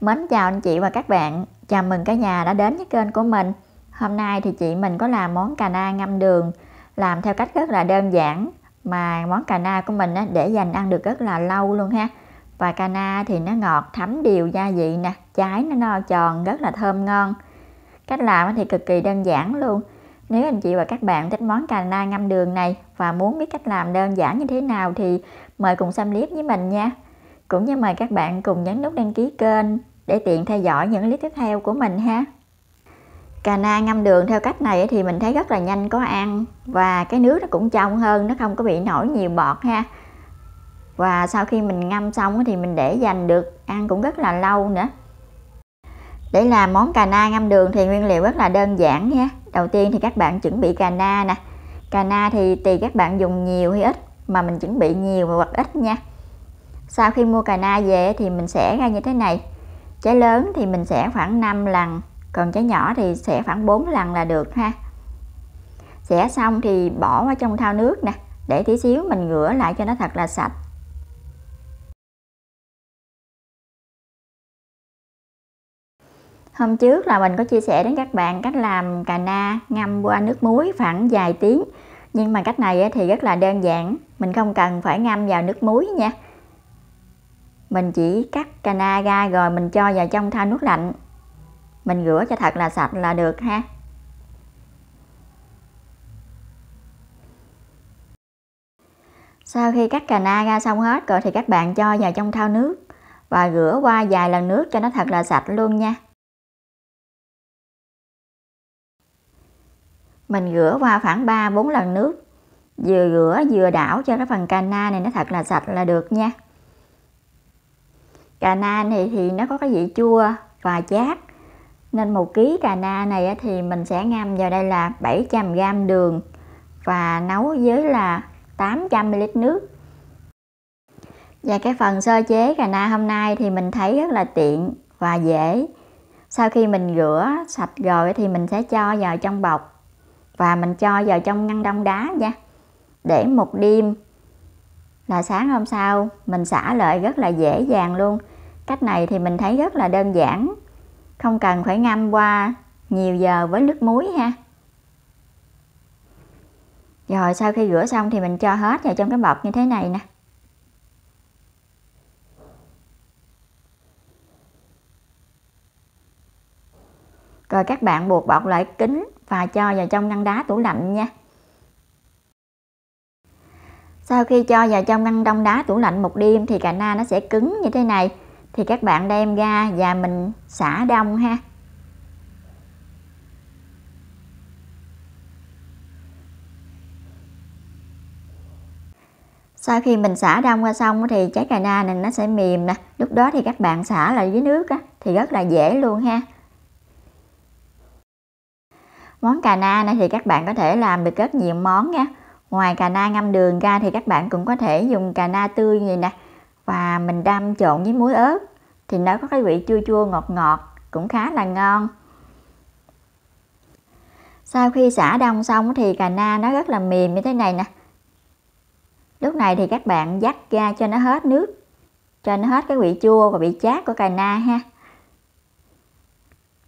Mến chào anh chị và các bạn, chào mừng cả nhà đã đến với kênh của mình Hôm nay thì chị mình có làm món cà na ngâm đường Làm theo cách rất là đơn giản Mà món cà na của mình để dành ăn được rất là lâu luôn ha Và cà na thì nó ngọt thấm đều gia vị nè Trái nó no tròn rất là thơm ngon Cách làm thì cực kỳ đơn giản luôn nếu anh chị và các bạn thích món cà na ngâm đường này và muốn biết cách làm đơn giản như thế nào thì mời cùng xem clip với mình nha. Cũng như mời các bạn cùng nhấn nút đăng ký kênh để tiện theo dõi những clip tiếp theo của mình ha. Cà na ngâm đường theo cách này thì mình thấy rất là nhanh có ăn và cái nước nó cũng trong hơn, nó không có bị nổi nhiều bọt ha. Và sau khi mình ngâm xong thì mình để dành được ăn cũng rất là lâu nữa. Để làm món cà na ngâm đường thì nguyên liệu rất là đơn giản nha. Đầu tiên thì các bạn chuẩn bị cà na nè. Cà na thì tùy các bạn dùng nhiều hay ít mà mình chuẩn bị nhiều hoặc ít nha sau khi mua cà na về thì mình sẽ ra như thế này trái lớn thì mình sẽ khoảng 5 lần còn trái nhỏ thì sẽ khoảng 4 lần là được ha xẻ xong thì bỏ vào trong thau nước nè để tí xíu mình rửa lại cho nó thật là sạch Hôm trước là mình có chia sẻ đến các bạn cách làm cà na ngâm qua nước muối khoảng vài tiếng Nhưng mà cách này thì rất là đơn giản Mình không cần phải ngâm vào nước muối nha mình chỉ cắt cana ra rồi mình cho vào trong thau nước lạnh. Mình rửa cho thật là sạch là được ha. Sau khi cắt cana ra xong hết rồi thì các bạn cho vào trong thau nước và rửa qua vài lần nước cho nó thật là sạch luôn nha. Mình rửa qua khoảng 3-4 lần nước, vừa rửa vừa đảo cho cái phần cana này nó thật là sạch là được nha. Cà na này thì nó có cái vị chua và chát Nên một ký cà na này thì mình sẽ ngâm vào đây là 700g đường Và nấu với là 800ml nước Và cái phần sơ chế cà na hôm nay thì mình thấy rất là tiện và dễ Sau khi mình rửa sạch rồi thì mình sẽ cho vào trong bọc Và mình cho vào trong ngăn đông đá nha Để một đêm là sáng hôm sau mình xả lợi rất là dễ dàng luôn cách này thì mình thấy rất là đơn giản không cần phải ngâm qua nhiều giờ với nước muối ha rồi sau khi rửa xong thì mình cho hết vào trong cái bọc như thế này nè rồi các bạn buộc bọc lại kín và cho vào trong ngăn đá tủ lạnh nha sau khi cho vào trong ngăn đông đá tủ lạnh một đêm thì cà na nó sẽ cứng như thế này. Thì các bạn đem ra và mình xả đông ha. Sau khi mình xả đông qua xong thì trái cà na này nó sẽ mềm nè. Lúc đó thì các bạn xả lại dưới nước á, thì rất là dễ luôn ha. Món cà na này thì các bạn có thể làm được rất nhiều món nha ngoài cà na ngâm đường ra thì các bạn cũng có thể dùng cà na tươi như vậy nè và mình đâm trộn với muối ớt thì nó có cái vị chua chua ngọt ngọt cũng khá là ngon sau khi xả đông xong thì cà na nó rất là mềm như thế này nè lúc này thì các bạn dắt ra cho nó hết nước cho nó hết cái vị chua và vị chát của cà na ha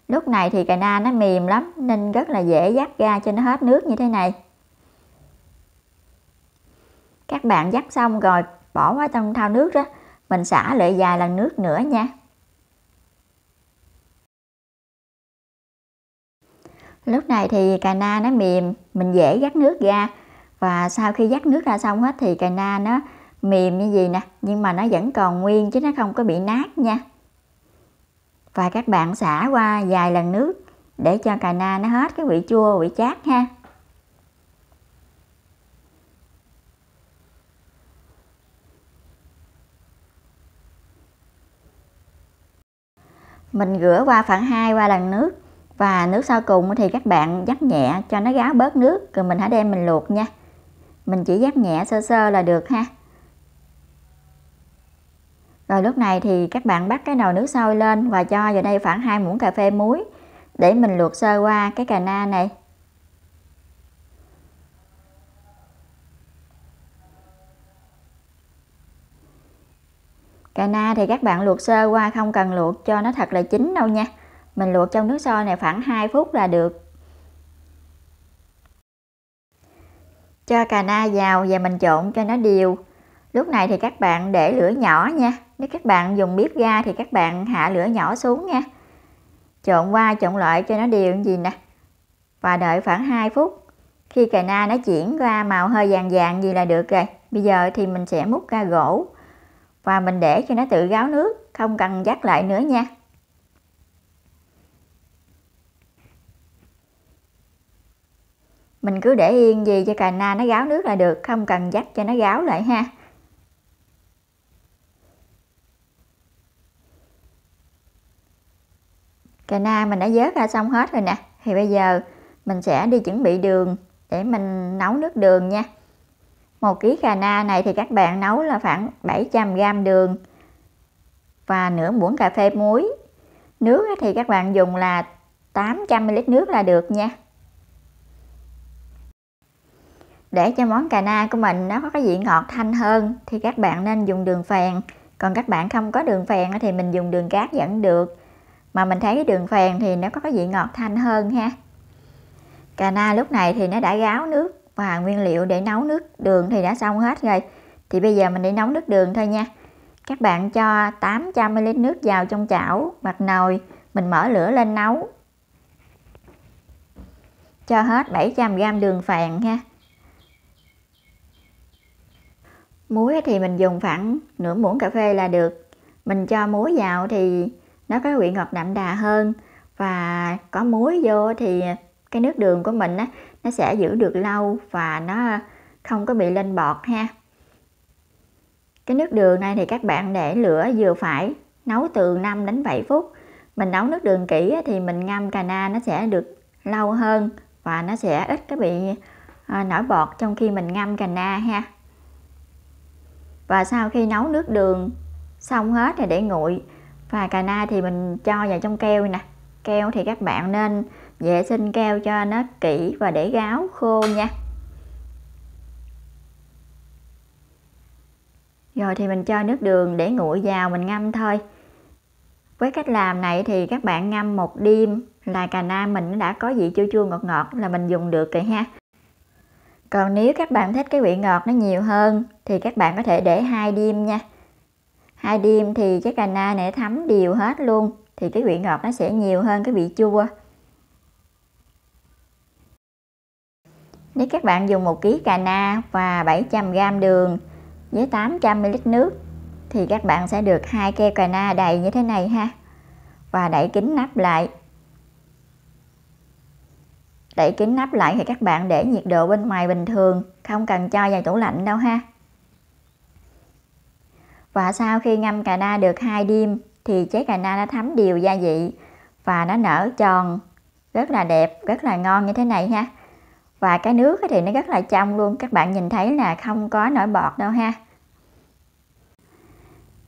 lúc này thì cà na nó mềm lắm nên rất là dễ dắt ra cho nó hết nước như thế này các bạn dắt xong rồi bỏ qua trong thau nước đó mình xả lại vài lần nước nữa nha lúc này thì cà na nó mềm mình dễ dắt nước ra và sau khi dắt nước ra xong hết thì cà na nó mềm như gì nè nhưng mà nó vẫn còn nguyên chứ nó không có bị nát nha và các bạn xả qua vài lần nước để cho cà na nó hết cái vị chua vị chát ha mình rửa qua khoảng 2 ba lần nước và nước sau cùng thì các bạn dắt nhẹ cho nó ráo bớt nước rồi mình hãy đem mình luộc nha mình chỉ dắt nhẹ sơ sơ là được ha rồi lúc này thì các bạn bắt cái nồi nước sôi lên và cho vào đây khoảng 2 muỗng cà phê muối để mình luộc sơ qua cái cà na này Cà na thì các bạn luộc sơ qua không cần luộc cho nó thật là chín đâu nha. Mình luộc trong nước sôi này khoảng 2 phút là được. Cho cà na vào và mình trộn cho nó đều. Lúc này thì các bạn để lửa nhỏ nha. Nếu các bạn dùng bếp ga thì các bạn hạ lửa nhỏ xuống nha. Trộn qua trộn lại cho nó đều gì nè. Và đợi khoảng 2 phút. Khi cà na nó chuyển qua màu hơi vàng vàng gì là được rồi. Bây giờ thì mình sẽ múc ra gỗ và mình để cho nó tự gáo nước không cần dắt lại nữa nha mình cứ để yên gì cho cà na nó gáo nước là được không cần dắt cho nó gáo lại ha cà na mình đã vớt ra xong hết rồi nè thì bây giờ mình sẽ đi chuẩn bị đường để mình nấu nước đường nha một ký cà na này thì các bạn nấu là khoảng 700 g đường và nửa muỗng cà phê muối. Nước thì các bạn dùng là 800 ml nước là được nha. Để cho món cà na của mình nó có cái vị ngọt thanh hơn thì các bạn nên dùng đường phèn. Còn các bạn không có đường phèn thì mình dùng đường cát vẫn được. Mà mình thấy đường phèn thì nó có cái vị ngọt thanh hơn ha. Cà na lúc này thì nó đã ráo nước và nguyên liệu để nấu nước đường thì đã xong hết rồi thì bây giờ mình đi nấu nước đường thôi nha các bạn cho 800ml nước vào trong chảo mặt nồi mình mở lửa lên nấu cho hết 700g đường phèn ha muối thì mình dùng khoảng nửa muỗng cà phê là được mình cho muối vào thì nó có vị ngọt đậm đà hơn và có muối vô thì cái nước đường của mình á nó sẽ giữ được lâu và nó không có bị lên bọt ha cái nước đường này thì các bạn để lửa vừa phải nấu từ 5 đến 7 phút mình nấu nước đường kỹ thì mình ngâm cà na nó sẽ được lâu hơn và nó sẽ ít cái bị à, nổi bọt trong khi mình ngâm cà na ha và sau khi nấu nước đường xong hết thì để nguội và cà na thì mình cho vào trong keo nè keo thì các bạn nên vệ sinh keo cho nó kỹ và để gáo khô nha rồi thì mình cho nước đường để nguội vào mình ngâm thôi với cách làm này thì các bạn ngâm một đêm là cà na mình đã có vị chua chua ngọt ngọt là mình dùng được rồi ha còn nếu các bạn thích cái vị ngọt nó nhiều hơn thì các bạn có thể để hai đêm nha hai đêm thì cái cà na này thấm đều hết luôn thì cái vị ngọt nó sẽ nhiều hơn cái vị chua Nếu các bạn dùng 1 kg cà na và 700 g đường với 800 ml nước thì các bạn sẽ được hai keo cà na đầy như thế này ha. Và đậy kín nắp lại. Đậy kín nắp lại thì các bạn để nhiệt độ bên ngoài bình thường, không cần cho vào tủ lạnh đâu ha. Và sau khi ngâm cà na được 2 đêm thì trái cà na đã thấm đều gia vị và nó nở tròn rất là đẹp, rất là ngon như thế này ha và cái nước thì nó rất là trong luôn các bạn nhìn thấy là không có nổi bọt đâu ha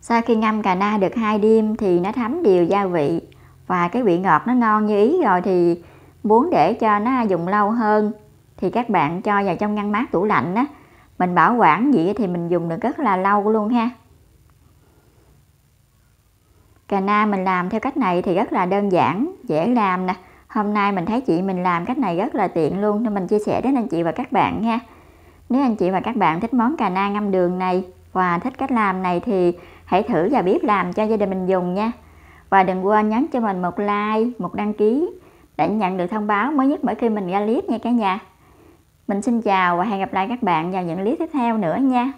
sau khi ngâm cà na được hai đêm thì nó thấm đều gia vị và cái vị ngọt nó ngon như ý rồi thì muốn để cho nó dùng lâu hơn thì các bạn cho vào trong ngăn mát tủ lạnh á mình bảo quản gì thì mình dùng được rất là lâu luôn ha cà na mình làm theo cách này thì rất là đơn giản dễ làm nè Hôm nay mình thấy chị mình làm cách này rất là tiện luôn nên mình chia sẻ đến anh chị và các bạn nha. Nếu anh chị và các bạn thích món cà na ngâm đường này và thích cách làm này thì hãy thử vào bếp làm cho gia đình mình dùng nha. Và đừng quên nhấn cho mình một like, một đăng ký để nhận được thông báo mới nhất mỗi khi mình ra clip nha cả nhà. Mình xin chào và hẹn gặp lại các bạn vào những clip tiếp theo nữa nha.